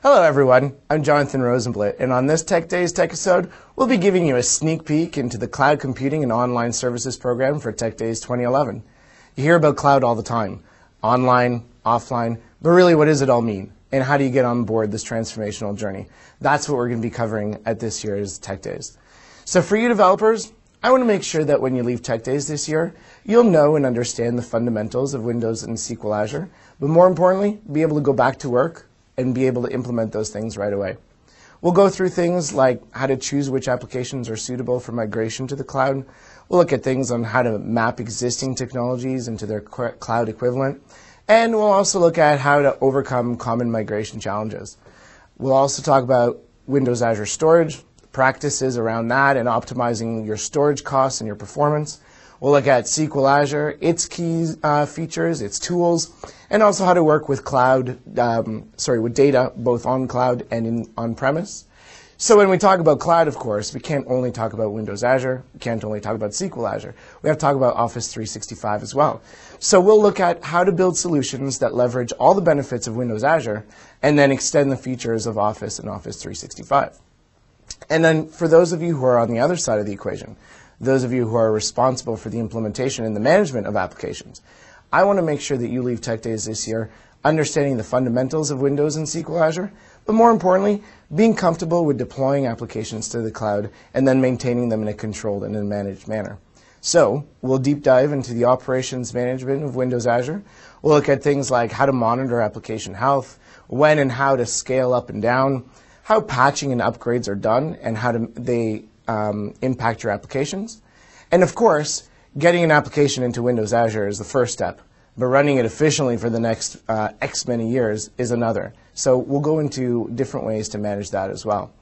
Hello, everyone. I'm Jonathan Rosenblatt, and on this Tech Days Tech episode, we'll be giving you a sneak peek into the Cloud Computing and Online Services program for Tech Days 2011. You hear about cloud all the time online, offline, but really, what does it all mean? And how do you get on board this transformational journey? That's what we're going to be covering at this year's Tech Days. So, for you developers, I want to make sure that when you leave Tech Days this year, you'll know and understand the fundamentals of Windows and SQL Azure, but more importantly, be able to go back to work and be able to implement those things right away. We'll go through things like how to choose which applications are suitable for migration to the cloud. We'll look at things on how to map existing technologies into their cloud equivalent. And we'll also look at how to overcome common migration challenges. We'll also talk about Windows Azure Storage, practices around that, and optimizing your storage costs and your performance. We'll look at SQL Azure, its key uh, features, its tools, and also how to work with cloud, um, sorry, with data both on cloud and in, on premise. So when we talk about cloud, of course, we can't only talk about Windows Azure, we can't only talk about SQL Azure. We have to talk about Office 365 as well. So we'll look at how to build solutions that leverage all the benefits of Windows Azure and then extend the features of Office and Office 365. And then for those of you who are on the other side of the equation, those of you who are responsible for the implementation and the management of applications. I want to make sure that you leave Tech Days this year understanding the fundamentals of Windows and SQL Azure, but more importantly, being comfortable with deploying applications to the cloud and then maintaining them in a controlled and a managed manner. So we'll deep dive into the operations management of Windows Azure. We'll look at things like how to monitor application health, when and how to scale up and down, how patching and upgrades are done, and how to, they um, impact your applications. And of course, getting an application into Windows Azure is the first step, but running it efficiently for the next uh, X many years is another. So we'll go into different ways to manage that as well.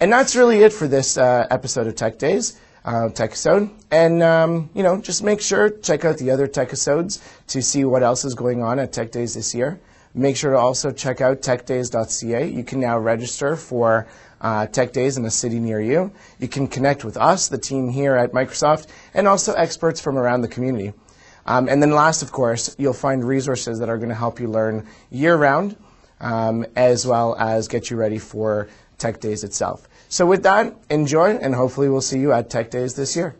And that's really it for this uh, episode of Tech Days, uh, Tech Episode. And, um, you know, just make sure, check out the other Tech Episodes to see what else is going on at Tech Days this year. Make sure to also check out techdays.ca. You can now register for uh, Tech Days in a city near you. You can connect with us, the team here at Microsoft, and also experts from around the community. Um, and then last, of course, you'll find resources that are going to help you learn year-round, um, as well as get you ready for Tech Days itself. So with that, enjoy, and hopefully we'll see you at Tech Days this year.